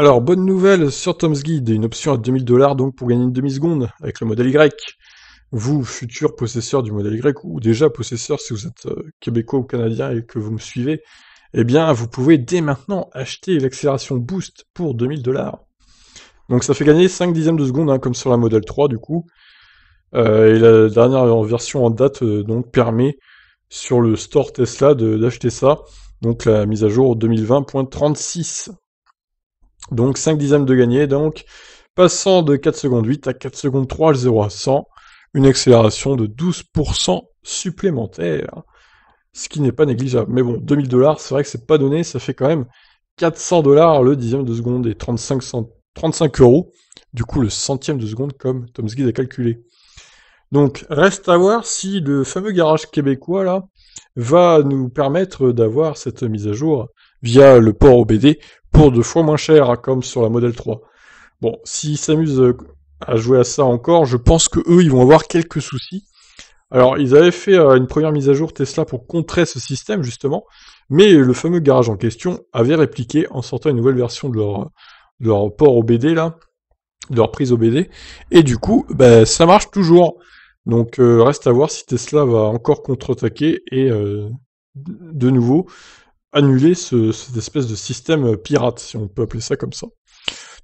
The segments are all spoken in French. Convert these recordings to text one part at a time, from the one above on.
Alors, bonne nouvelle sur Tom's Guide, une option à 2000 dollars donc pour gagner une demi-seconde avec le modèle Y. Vous, futur possesseur du modèle Y, ou déjà possesseur si vous êtes euh, québécois ou canadien et que vous me suivez, eh bien, vous pouvez dès maintenant acheter l'accélération Boost pour 2000 dollars. Donc ça fait gagner 5 dixièmes de seconde, hein, comme sur la Model 3 du coup. Euh, et la dernière version en date euh, donc permet sur le store Tesla d'acheter ça. Donc la mise à jour 2020.36. Donc 5 dixièmes de gagné, donc passant de 4 secondes 8 à 4 secondes 3, le 0 à 100, une accélération de 12% supplémentaire, ce qui n'est pas négligeable. Mais bon, 2000 dollars, c'est vrai que c'est pas donné, ça fait quand même 400 dollars le dixième de seconde et 35, euros, du coup le centième de seconde comme Tomsky a calculé. Donc reste à voir si le fameux garage québécois là va nous permettre d'avoir cette mise à jour via le port OBD pour deux fois moins cher comme sur la Model 3. Bon, s'ils s'amusent à jouer à ça encore, je pense que eux ils vont avoir quelques soucis. Alors ils avaient fait euh, une première mise à jour Tesla pour contrer ce système justement, mais le fameux garage en question avait répliqué en sortant une nouvelle version de leur, leur port OBD là, de leur prise OBD, et du coup bah, ça marche toujours. Donc euh, reste à voir si Tesla va encore contre-attaquer et euh, de nouveau annuler cette espèce de système euh, pirate, si on peut appeler ça comme ça.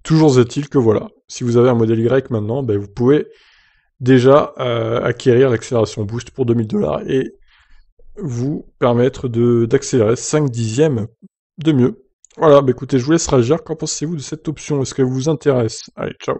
Toujours est-il que voilà, si vous avez un modèle Y maintenant, ben, vous pouvez déjà acquérir l'accélération boost pour 2000 dollars et vous permettre d'accélérer 5 dixièmes de mieux. Voilà, ben écoutez, je vous laisse réagir. Qu'en pensez-vous de cette option Est-ce qu'elle vous intéresse Allez, ciao